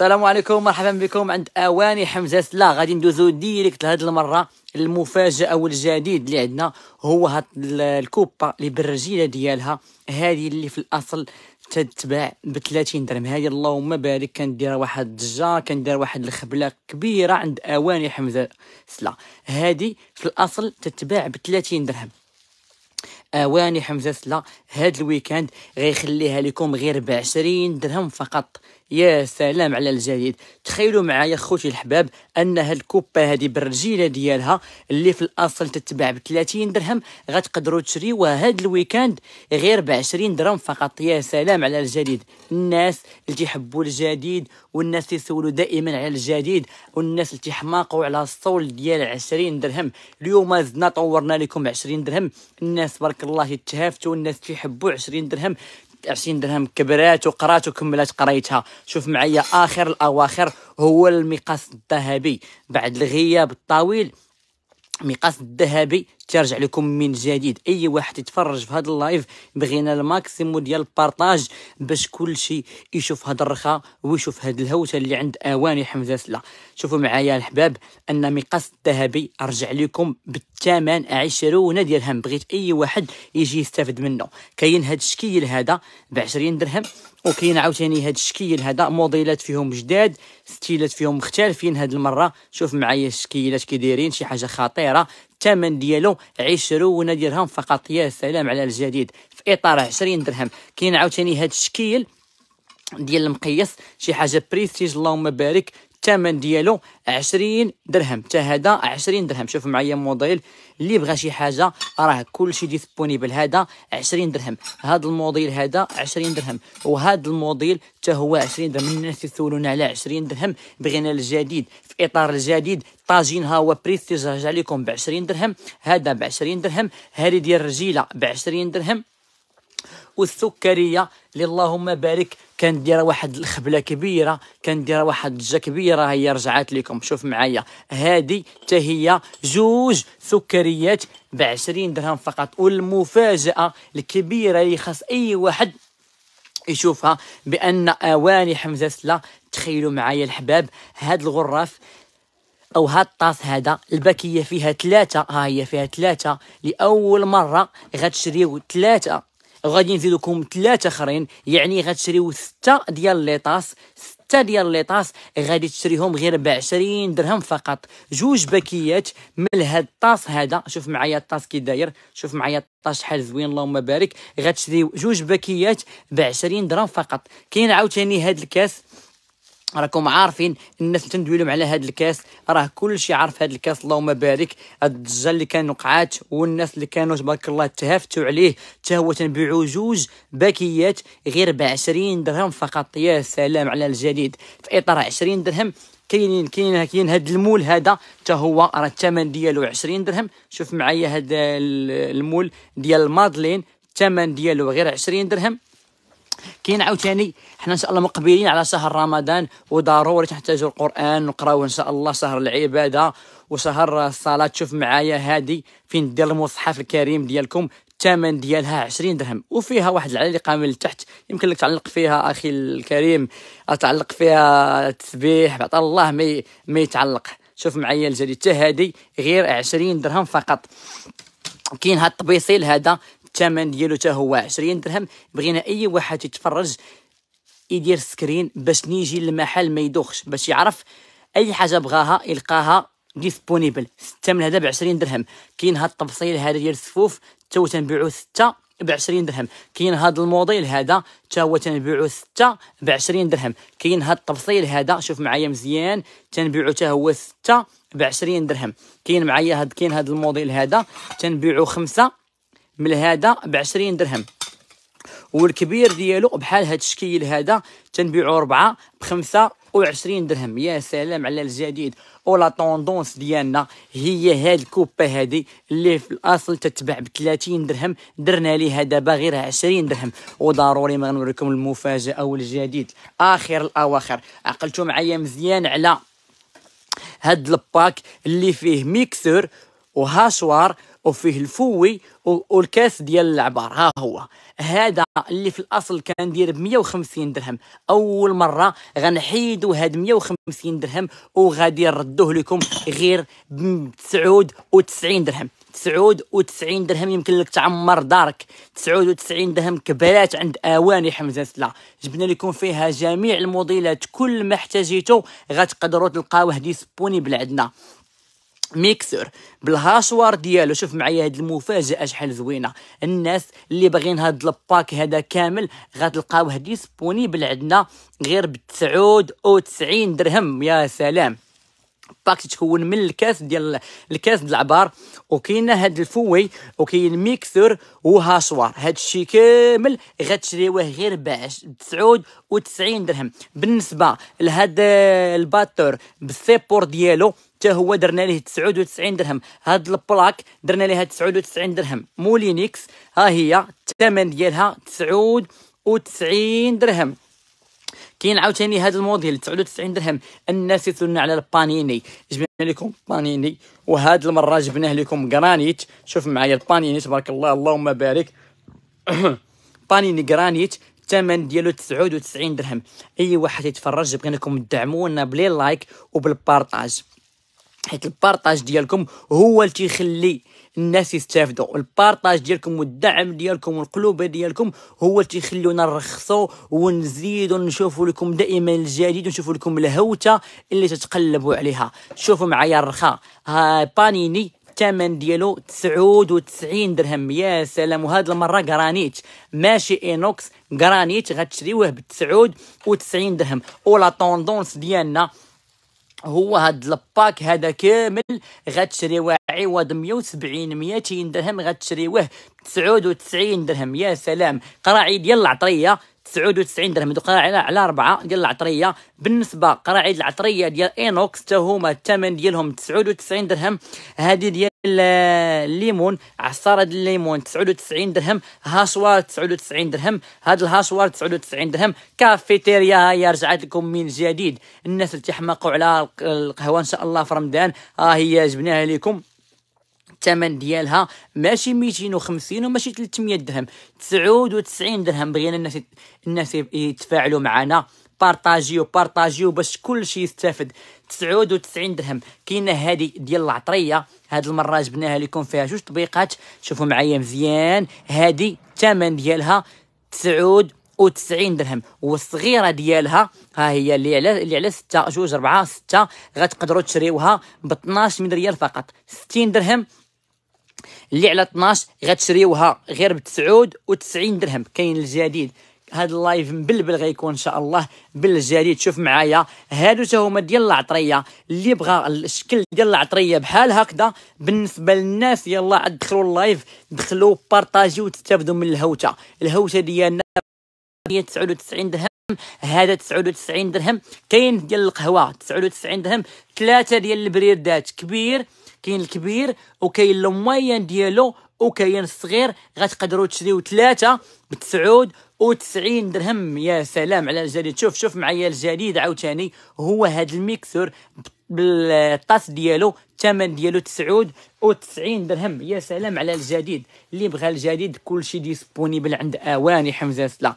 السلام عليكم مرحبا بكم عند اواني حمزه لا غادي ندوزو ديريكت لهاد المره المفاجاه والجديد اللي عندنا هو هاد الكوبا اللي بالرجيله ديالها هذه اللي في الاصل تتباع ب 30 درهم هذه اللهم بارك كندير واحد الضجه كندير واحد الخبله كبيره عند اواني حمزه سلا هذه في الاصل تتباع ب 30 درهم اواني حمزه سلا هاد الويكاند غيخليها لكم غير ب 20 درهم فقط يا سلام على الجديد تخيلوا معايا خوتي الحباب ان هالكوبا هذه بالرجيله ديالها اللي في الاصل تتباع ب 30 درهم غتقدروا تشريوها هاد الويكاند غير ب 20 درهم فقط يا سلام على الجديد الناس اللي تيحبوا الجديد والناس اللي يسولوا دائما على الجديد والناس اللي تيحماقوا على الصول ديال 20 درهم اليوم زدنا طورنا لكم 20 درهم الناس بارك الله يتهافتوا الناس تيحبوا 20 درهم 20 درهم كبرات وقرات وكملات قرايتها شوف معايا اخر الاواخر هو المقاس الذهبي بعد الغياب الطويل مقاس الذهبي ترجع لكم من جديد اي واحد يتفرج في هذا اللايف بغينا الماكسيموم ديال البارطاج باش كل شيء يشوف هذا الرخاء ويشوف هاد الهوسه اللي عند اواني حمزه سلا شوفوا معايا الحباب ان مقاس الذهبي رجع لكم بالثمن 20 درهم بغيت اي واحد يجي يستافد منه كاين هاد الشكيل هذا ب 20 درهم وكاين عاوتاني هاد الشكيل هذا موديلات فيهم جداد ستيلات فيهم مختلفين هاد المره شوف معايا الشكيلات كي دايرين شي حاجه خطيره الثمن ديالو 20 درهم فقط يا سلام على الجديد في اطار 20 درهم كاين عاوتاني هذا الشكيل ديال المقياس شي حاجه بريستيج اللهم بارك الثمن ديالو 20 درهم حتى هذا 20 درهم شوف معايا موديل اللي بغى شي حاجه راه كلشي ديسبونيبل هذا 20 درهم هذا الموديل هذا 20 درهم وهذا الموديل حتى هو 20 درهم الناس يسولون على 20 درهم بغينا الجديد في اطار الجديد طاجين ها هو بريستيج رجع لكم ب 20 درهم هذا ب 20 درهم هذه ديال الرجيله ب 20 درهم والسكريه اللي اللهم بارك كان دايره واحد الخبله كبيره كان دايره واحد الجه كبيره هي رجعات لكم شوف معايا هذه حتى هي جوج سكريات ب 20 درهم فقط والمفاجاه الكبيره اللي خاص اي واحد يشوفها بان اواني حمزه سلا تخيلوا معايا الحباب هاد الغرف او هاد الطاس هذا الباكيه فيها ثلاثه ها هي فيها ثلاثه لاول مره غتشريو ثلاثه وغادي نزيدكم ثلاثه اخرين يعني غتشريو سته ديال ليطاس سته ديال ليطاس غادي تشريهم غير ب 20 درهم فقط جوج باكيات من هاد الطاس هذا شوف معايا الطاس كي داير شوف معايا الطاس شحال زوين اللهم بارك غتشريو جوج باكيات ب 20 درهم فقط كاين عاوتاني هاد الكاس راكم عارفين الناس اللي تندويلهم على هذا الكاس راه كل شيء عارف هذا الكاس اللهم بارك الضجه اللي كان وقعات والناس اللي كانوا تبارك الله تهافتوا عليه حتى هو تنبيعوا جوج باكيات غير ب 20 درهم فقط يا سلام على الجديد في اطار 20 درهم كاينين كاين كاين هاد المول هذا حتى هو راه الثمن ديالو 20 درهم شوف معايا هذا المول ديال المادلين الثمن ديالو غير 20 درهم كاين عاوتاني حنا ان شاء الله مقبلين على شهر رمضان وضروري تحتاجوا القران نقراو ان شاء الله شهر العباده وشهر الصلاه تشوف معايا هذه فين دير المصحف الكريم ديالكم الثمن ديالها 20 درهم وفيها واحد العلقه من التحت يمكن لك تعلق فيها اخي الكريم تعلق فيها التسبيح بعطى الله ما ما يتعلق شوف معايا الجديد حتى غير 20 درهم فقط كاين هاد الطبيصيل هذا الثمن ديالو حتى هو 20 درهم بغينا اي واحد يتفرج يدير سكرين باش نيجي للمحل ما يدوخش باش يعرف اي حاجه بغاها يلقاها ديسبونيبل الثمن هذا ب 20 درهم كاين هاد التفصيل هذا ديال السفوف تو تنبيعو 6 ب 20 درهم كاين هاد الموديل هذا حتى هو تنبيعو 6 ب 20 درهم كاين هاد التفصيل هذا شوف معايا مزيان تنبيعو حتى هو 6 ب 20 درهم كاين معايا هاد كاين هاد الموديل هذا تنبيعو 5 من هذا ب 20 درهم والكبير ديالو بحال هاد الشكيل هذا تنبيعو ربعة ب 25 درهم يا سلام على الجديد ولا طوندونس ديالنا هي هاد الكوبا هادي اللي في الاصل تتباع ب 30 درهم درنا ليها دابا غير 20 درهم وضروري ما نوريكم المفاجاه والجديد اخر الاواخر عقلتوا معايا مزيان على هاد الباك اللي فيه ميكسور وهاشوار وفيه الفوي والكاس ديال العبار ها هو هذا اللي في الاصل كان داير ب 150 درهم اول مره غنحيدوا هاد 150 درهم وغادي نردوه لكم غير ب 99 درهم 99 درهم يمكن لك تعمر دارك 99 درهم كبرات عند اواني حمزه سلا جبنا لكم فيها جميع الموديلات كل ما احتاجيتو غتقدروا تلقاوه ديسبونيبل عندنا ميكسر بالهاشوار ديالو شوف معايا هاد المفاجاه شحال زوينه الناس اللي باغيين هاد الباك هذا كامل غتلقاوه ديسبونيبل عندنا غير ب 99 او درهم يا سلام باك تتكون من الكاس ديال الكاس ديال العبار وكاين هاد الفوي وكاين ميكسور وهاشوار هاد الشيء كامل غتشريوه غير ب 99 درهم بالنسبه لهاد الباتور بالسيبور ديالو حتى هو درنا ليه 99 درهم هاد البلاك درنا ليها 99 درهم مولينيكس ها هي الثمن ديالها 99 درهم كاين عاوتاني هذا الموديل 99 درهم الناس يسولنا على البانيني جبنا لكم بانيني وهذه المره جبناه لكم جرانيت شوف معايا البانيني تبارك الله اللهم بارك بانيني جرانيت الثمن ديالو 99 درهم اي واحد يتفرج بغيناكم تدعمونا بلي لايك وبالبارطاج حيت البارطاج ديالكم هو اللي تيخلي الناس يستافدوا البارطاج ديالكم والدعم ديالكم والقلوبه ديالكم هو اللي تيخلونا نرخصوا ونزيدوا نشوفوا لكم دائما الجديد ونشوفوا لكم الهوته اللي تتقلبوا عليها شوفوا معايا الرخاء بانيني الثمن ديالو 99 درهم يا سلام وهاد المره جرانيت ماشي اينوكس جرانيت غتشريوه ب 99 درهم ولا طوندونس ديالنا هو هاد الباك هذا كامل غتشريوه عوض 170 200 درهم غتشريوه 99 درهم يا سلام قراعي ديال العطريه 99 درهم دوك على على اربعه ديال العطريه بالنسبه قراعي العطريه ديال اينوكس حتى هما الثمن ديالهم 99 درهم هذه ديال الليمون عصاره الليمون 99 درهم هاسوار 99 درهم هاد الهاسوار 99 درهم كافيتيريا هي رجعت لكم من جديد الناس اللي تحمقوا على القهوه ان شاء الله في رمضان ها آه، هي جبناها لكم الثمن ديالها ماشي 250 وماشي 300 درهم 99 درهم بغينا الناس الناس يتفاعلوا معنا بارطاجيو بارطاجيو باش كلشي يستافد 99 درهم كاينه هذه ديال العطريه هاد المره جبناها لكم فيها جوج تطبيقات شوفوا معايا مزيان هذه الثمن ديالها 99 درهم والصغيره ديالها ها هي اللي على اللي على 6 جوج 4 6 غتقدروا تشريوها ب 12 من ريال فقط 60 درهم اللي على 12 غتشريوها غير ب 99 درهم كاين الجديد هذا اللايف مبلبل غيكون ان شاء الله بالجديد شوف معايا هادو تا هما ديال العطريه اللي بغى الشكل ديال العطريه بحال هكذا بالنسبه للناس يلا عاد دخلوا اللايف دخلوا بارطاجيو وتستافدوا من الهوته الهوته ديالنا هي 99 درهم هذا 99 درهم كاين ديال القهوه 99 درهم ثلاثه ديال البريردات كبير كاين الكبير وكاين الموين ديالو وكيان صغير غتقدروا تشريو ثلاثه ب 99 درهم يا سلام على الجديد شوف شوف معايا الجديد عاوتاني هو هذا الميكسور بالطاس ديالو الثمن ديالو 99 درهم يا سلام على الجديد اللي بغى الجديد كلشي ديسبونيبل عند اواني حمزه سلا